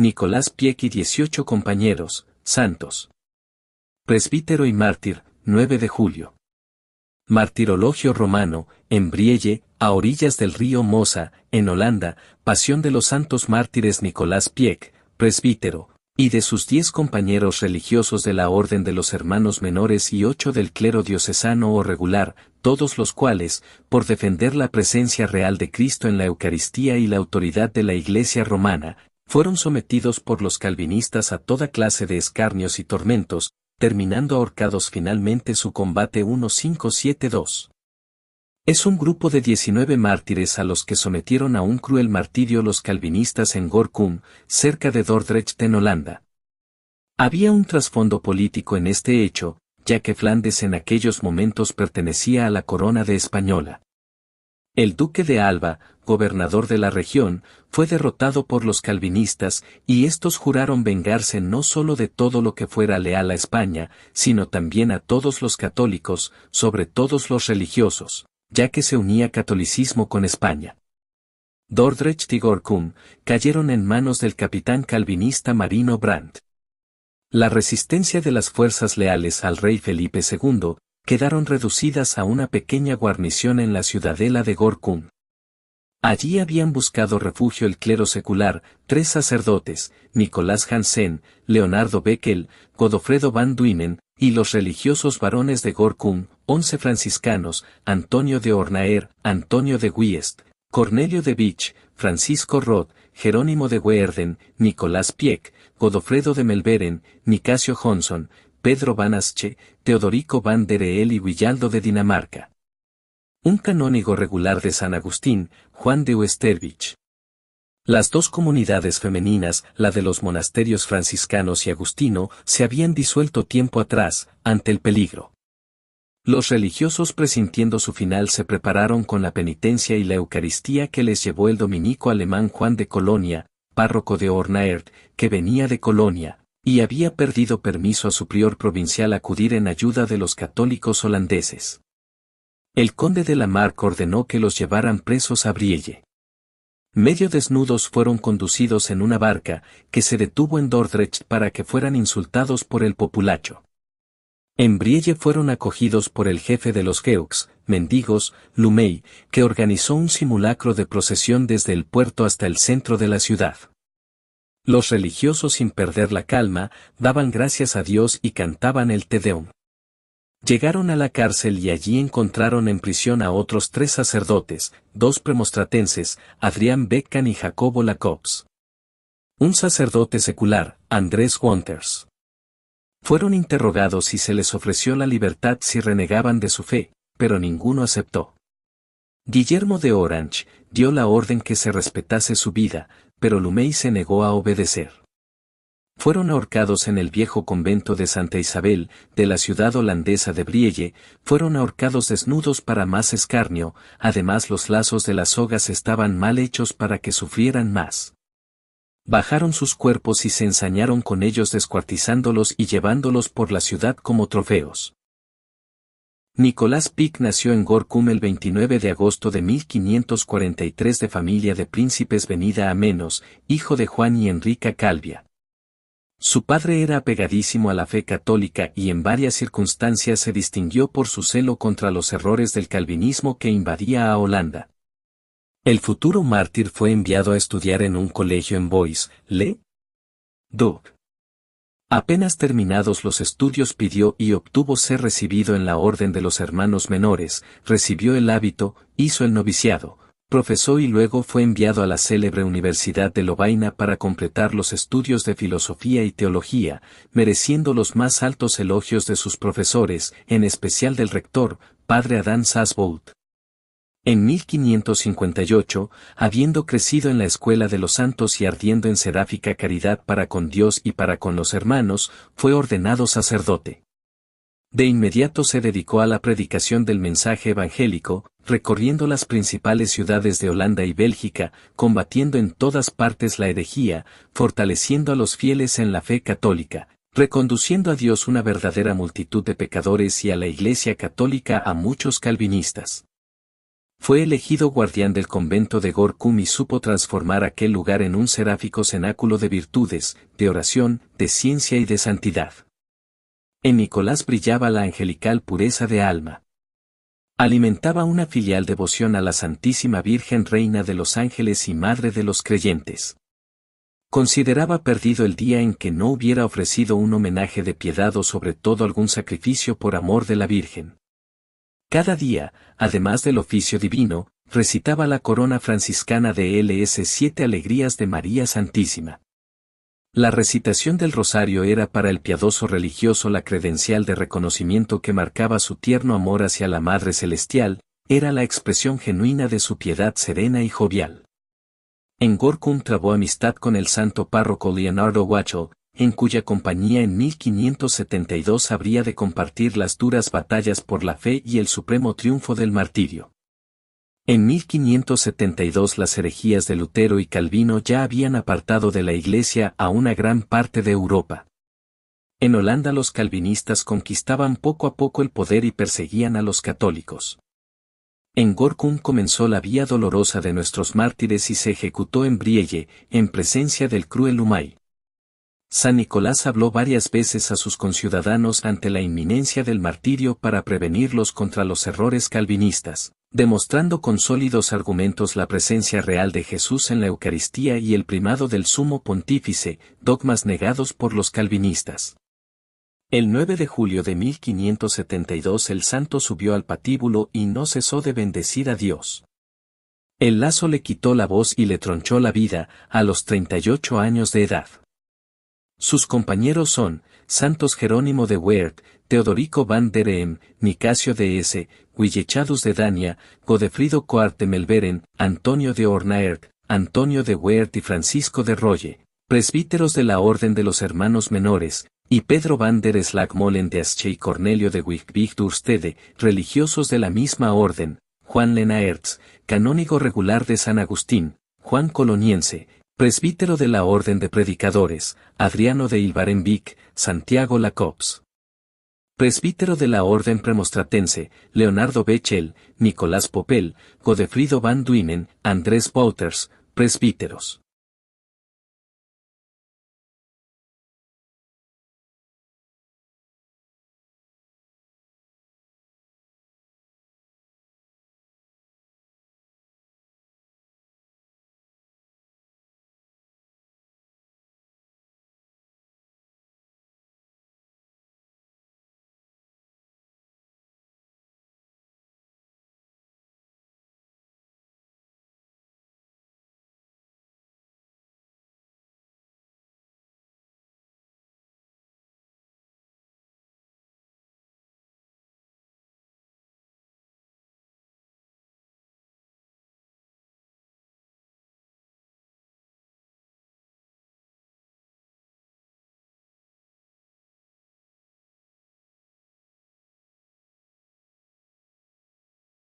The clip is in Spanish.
Nicolás Pieck y 18 compañeros, santos. Presbítero y mártir, 9 de julio. Martirologio romano, en Brielle, a orillas del río Mosa, en Holanda, pasión de los santos mártires Nicolás Pieck, presbítero, y de sus diez compañeros religiosos de la Orden de los Hermanos Menores y ocho del clero diocesano o regular, todos los cuales, por defender la presencia real de Cristo en la Eucaristía y la autoridad de la Iglesia romana, fueron sometidos por los calvinistas a toda clase de escarnios y tormentos, terminando ahorcados finalmente su combate 1572. Es un grupo de 19 mártires a los que sometieron a un cruel martirio los calvinistas en Gorkum, cerca de Dordrecht en Holanda. Había un trasfondo político en este hecho, ya que Flandes en aquellos momentos pertenecía a la corona de Española. El duque de Alba, gobernador de la región, fue derrotado por los calvinistas y estos juraron vengarse no solo de todo lo que fuera leal a España, sino también a todos los católicos, sobre todos los religiosos, ya que se unía catolicismo con España. Dordrecht y Gorkum cayeron en manos del capitán calvinista Marino Brandt. La resistencia de las fuerzas leales al rey Felipe II quedaron reducidas a una pequeña guarnición en la ciudadela de Gorkum. Allí habían buscado refugio el clero secular, tres sacerdotes, Nicolás Hansen, Leonardo Beckel, Godofredo van Duinen, y los religiosos varones de Gorkum, once franciscanos, Antonio de Ornaer, Antonio de Wiest, Cornelio de Vich, Francisco Roth, Jerónimo de Weerden, Nicolás Pieck, Godofredo de Melveren, Nicasio Johnson, Pedro Van Asche, Teodorico Van der y Villaldo de Dinamarca un canónigo regular de San Agustín, Juan de Westervich. Las dos comunidades femeninas, la de los monasterios franciscanos y agustino, se habían disuelto tiempo atrás, ante el peligro. Los religiosos presintiendo su final se prepararon con la penitencia y la Eucaristía que les llevó el dominico alemán Juan de Colonia, párroco de Ornaert, que venía de Colonia, y había perdido permiso a su prior provincial acudir en ayuda de los católicos holandeses. El conde de la Lamarck ordenó que los llevaran presos a Brielle. Medio desnudos fueron conducidos en una barca, que se detuvo en Dordrecht para que fueran insultados por el populacho. En Brielle fueron acogidos por el jefe de los Geux, mendigos, Lumey, que organizó un simulacro de procesión desde el puerto hasta el centro de la ciudad. Los religiosos sin perder la calma, daban gracias a Dios y cantaban el Te Deum. Llegaron a la cárcel y allí encontraron en prisión a otros tres sacerdotes, dos premostratenses, Adrián Beckan y Jacobo Lacops. Un sacerdote secular, Andrés Wonters. Fueron interrogados y se les ofreció la libertad si renegaban de su fe, pero ninguno aceptó. Guillermo de Orange dio la orden que se respetase su vida, pero Lumey se negó a obedecer fueron ahorcados en el viejo convento de Santa Isabel, de la ciudad holandesa de Brielle, fueron ahorcados desnudos para más escarnio, además los lazos de las sogas estaban mal hechos para que sufrieran más. Bajaron sus cuerpos y se ensañaron con ellos descuartizándolos y llevándolos por la ciudad como trofeos. Nicolás Pic nació en Gorkum el 29 de agosto de 1543 de familia de príncipes venida a menos, hijo de Juan y Enrica Calvia. Su padre era apegadísimo a la fe católica y en varias circunstancias se distinguió por su celo contra los errores del calvinismo que invadía a Holanda. El futuro mártir fue enviado a estudiar en un colegio en Bois, Le. Doug. Apenas terminados los estudios pidió y obtuvo ser recibido en la Orden de los Hermanos Menores, recibió el hábito, hizo el noviciado, Profesó y luego fue enviado a la célebre Universidad de Lovaina para completar los estudios de filosofía y teología, mereciendo los más altos elogios de sus profesores, en especial del rector, padre Adán Sasbold. En 1558, habiendo crecido en la escuela de los santos y ardiendo en seráfica caridad para con Dios y para con los hermanos, fue ordenado sacerdote. De inmediato se dedicó a la predicación del mensaje evangélico, recorriendo las principales ciudades de Holanda y Bélgica, combatiendo en todas partes la herejía, fortaleciendo a los fieles en la fe católica, reconduciendo a Dios una verdadera multitud de pecadores y a la Iglesia católica a muchos calvinistas. Fue elegido guardián del convento de Gorkum y supo transformar aquel lugar en un seráfico cenáculo de virtudes, de oración, de ciencia y de santidad. En Nicolás brillaba la angelical pureza de alma. Alimentaba una filial devoción a la Santísima Virgen Reina de los Ángeles y Madre de los Creyentes. Consideraba perdido el día en que no hubiera ofrecido un homenaje de piedad o sobre todo algún sacrificio por amor de la Virgen. Cada día, además del oficio divino, recitaba la corona franciscana de LS Siete Alegrías de María Santísima. La recitación del rosario era para el piadoso religioso la credencial de reconocimiento que marcaba su tierno amor hacia la Madre Celestial, era la expresión genuina de su piedad serena y jovial. En Gorkum trabó amistad con el santo párroco Leonardo Guacho, en cuya compañía en 1572 habría de compartir las duras batallas por la fe y el supremo triunfo del martirio. En 1572 las herejías de Lutero y Calvino ya habían apartado de la Iglesia a una gran parte de Europa. En Holanda los calvinistas conquistaban poco a poco el poder y perseguían a los católicos. En Gorkum comenzó la vía dolorosa de nuestros mártires y se ejecutó en Brielle, en presencia del cruel Umay. San Nicolás habló varias veces a sus conciudadanos ante la inminencia del martirio para prevenirlos contra los errores calvinistas demostrando con sólidos argumentos la presencia real de Jesús en la Eucaristía y el primado del sumo pontífice, dogmas negados por los calvinistas. El 9 de julio de 1572 el santo subió al patíbulo y no cesó de bendecir a Dios. El lazo le quitó la voz y le tronchó la vida, a los 38 años de edad. Sus compañeros son, Santos Jerónimo de Weert, Teodorico van der Nicacio em, Nicasio de S., Guillechados de Dania, Godefrido Coarte Melberen, Antonio de Ornaert, Antonio de Weert y Francisco de Roye, presbíteros de la Orden de los Hermanos Menores, y Pedro van der Slagmolen de Asche y Cornelio de Wigbig Durstede, religiosos de la misma orden, Juan Lenaerts, canónigo regular de San Agustín, Juan Coloniense, Presbítero de la Orden de Predicadores, Adriano de Ilbarenvic, Santiago Lacops. Presbítero de la Orden Premostratense, Leonardo Bechel, Nicolás Popel, Godefrido Van Duinen, Andrés Wouters, presbíteros.